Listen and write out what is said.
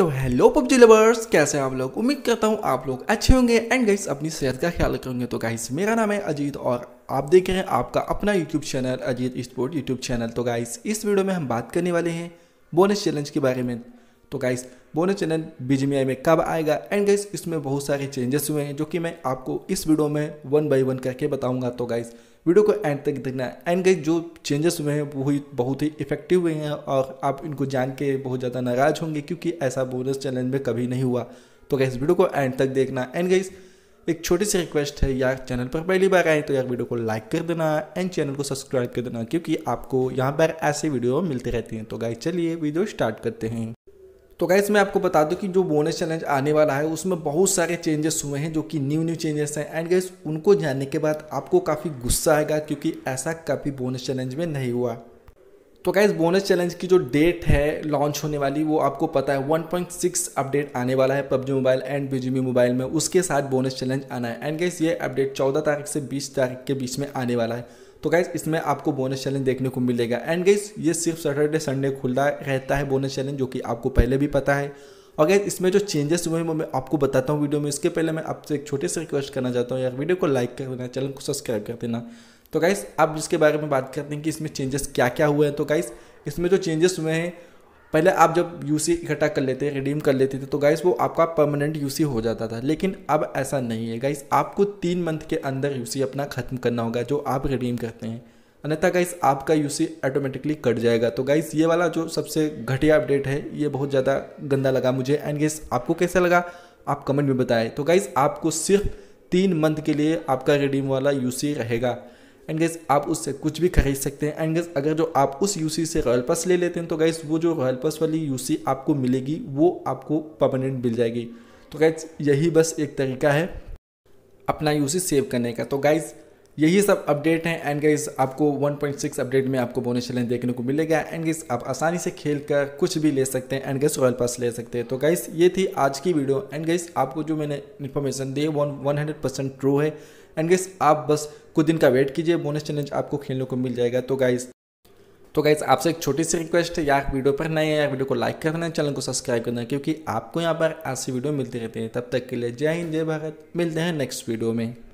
तो hello PUBG lovers कैसे हैं आप लोग उम्मीद करता हूँ आप लोग अच्छे होंगे एंड गाइस अपनी सेहत का ख्याल रखेंगे तो गाइस मेरा नाम है अजीत और आप देख रहे हैं आपका अपना YouTube channel Ajit sport YouTube channel तो गाइस इस वीडियो में हम बात करने वाले हैं बोनस चैलेंज के बारे में तो गाइस बोनस चैनल आई में कब आएगा एंड गाइस इसमें बहुत सारे चेंजेस हुए हैं जो कि मैं आपको इस वीडियो में वन बाई वन करके बताऊंगा तो गाइस वीडियो को एंड तक देखना एंड गाइस जो चेंजेस हुए हैं वो ही बहुत ही इफेक्टिव हुए हैं और आप इनको जान के बहुत ज़्यादा नाराज़ होंगे क्योंकि ऐसा बोनस चैनल में कभी नहीं हुआ तो गाइस वीडियो को एंड तक देखना एंड गाइस एक छोटी सी रिक्वेस्ट है यार चैनल पर पहली बार आए तो यार वीडियो को लाइक कर देना एंड चैनल को सब्सक्राइब कर देना क्योंकि आपको यहाँ पर ऐसे वीडियो मिलते रहती हैं तो गाइस चलिए वीडियो स्टार्ट करते हैं तो गैस मैं आपको बता दूं कि जो बोनस चैलेंज आने वाला है उसमें बहुत सारे चेंजेस हुए हैं जो कि न्यू न्यू चेंजेस हैं एंड गैस उनको जानने के बाद आपको काफ़ी गुस्सा आएगा क्योंकि ऐसा कभी बोनस चैलेंज में नहीं हुआ तो क्या बोनस चैलेंज की जो डेट है लॉन्च होने वाली वो आपको पता है 1.6 अपडेट आने वाला है PUBG mobile and BGMI mobile में उसके साथ बोनस चैलेंज आना है एंड गैस ये अपडेट 14 तारीख से 20 तारीख के बीच में आने वाला है तो गैस इसमें आपको बोनस चैलेंज देखने को मिलेगा एंड गैस ये सिर्फ सैटरडे संडे खुला रहता है बोनस चैलेंज जो कि आपको पहले भी पता है और गैस इसमें जो चेंजेस हुए हैं वो मैं आपको बताता हूँ वीडियो में इसके पहले मैं आपसे एक छोटे से रिक्वेस्ट करना चाहता हूँ यार वीडियो को लाइक कर देना चैनल को सब्सक्राइब कर देना तो गाइस अब इसके बारे में बात करते हैं कि इसमें चेंजेस क्या क्या हुए हैं तो गाइस इसमें जो चेंजेस हुए हैं पहले आप जब यू इकट्ठा कर लेते रिडीम कर लेते थे तो गाइस वो आपका परमानेंट यू हो जाता था लेकिन अब ऐसा नहीं है गाइस आपको तीन मंथ के अंदर यू अपना ख़त्म करना होगा जो आप रिडीम करते हैं अन्यथा गाइस आपका यू ऑटोमेटिकली कट जाएगा तो गाइस ये वाला जो सबसे घटिया अपडेट है ये बहुत ज़्यादा गंदा लगा मुझे एंड गेस आपको कैसा लगा आप कमेंट में बताएं तो गाइस आपको सिर्फ तीन मंथ के लिए आपका रिडीम वाला यूसी रहेगा एंड गैस आप उससे कुछ भी खरीद सकते हैं एंड गैस अगर जो आप उस यूसी से रॉयल पास ले लेते हैं तो गैस वो जो रॉयल पास वाली यूसी आपको मिलेगी वो आपको परमानेंट मिल जाएगी तो गैस यही बस एक तरीका है अपना यूसी सेव करने का तो गाइज यही सब अपडेट हैं एंड गाइज आपको 1.6 अपडेट में आपको बोनस चैलेंज देखने को मिलेगा एंड गाइज आप आसानी से खेल कर कुछ भी ले सकते हैं एंड गाइज रॉयल पास ले सकते हैं तो गाइज ये थी आज की वीडियो एंड गाइज आपको जो मैंने इन्फॉर्मेशन दी है वन हंड्रेड परसेंट ट्रू है एंड गाइस आप बस कुछ दिन का वेट कीजिए बोनस चैलेंज आपको खेलने को मिल जाएगा तो गाइज़ तो गाइज आपसे एक छोटी सी रिक्वेस्ट है यार वीडियो पर नए यार वीडियो को लाइक कर देना चैनल को सब्सक्राइब करना क्योंकि आपको यहाँ पर ऐसी वीडियो मिलती रहती है तब तक के लिए जय हिंद जय भारत मिलते हैं नेक्स्ट वीडियो में